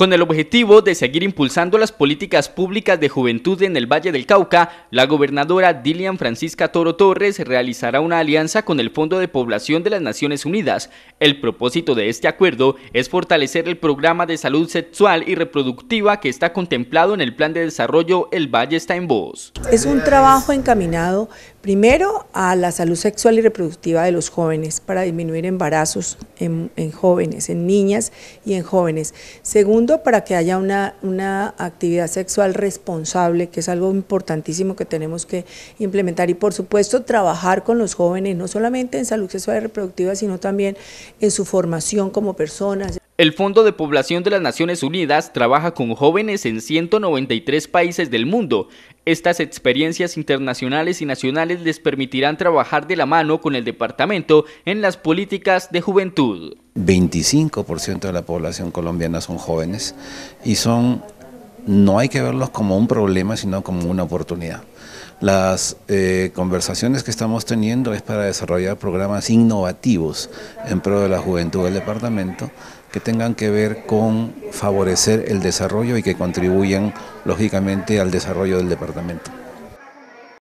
Con el objetivo de seguir impulsando las políticas públicas de juventud en el Valle del Cauca, la gobernadora Dilian Francisca Toro Torres realizará una alianza con el Fondo de Población de las Naciones Unidas. El propósito de este acuerdo es fortalecer el programa de salud sexual y reproductiva que está contemplado en el Plan de Desarrollo El Valle está en Voz. Es un trabajo encaminado Primero, a la salud sexual y reproductiva de los jóvenes para disminuir embarazos en, jóvenes, en niñas y en jóvenes. Segundo, para que haya una, una, actividad sexual responsable, que es algo importantísimo que tenemos que implementar. Y por supuesto, trabajar con los jóvenes, no solamente en salud sexual y reproductiva, sino también en su formación como personas. El Fondo de Población de las Naciones Unidas trabaja con jóvenes en 193 países del mundo. Estas experiencias internacionales y nacionales les permitirán trabajar de la mano con el departamento en las políticas de juventud. 25% de la población colombiana son jóvenes y son no hay que verlos como un problema, sino como una oportunidad. Las eh, conversaciones que estamos teniendo es para desarrollar programas innovativos en pro de la juventud del departamento que tengan que ver con favorecer el desarrollo y que contribuyan lógicamente al desarrollo del departamento.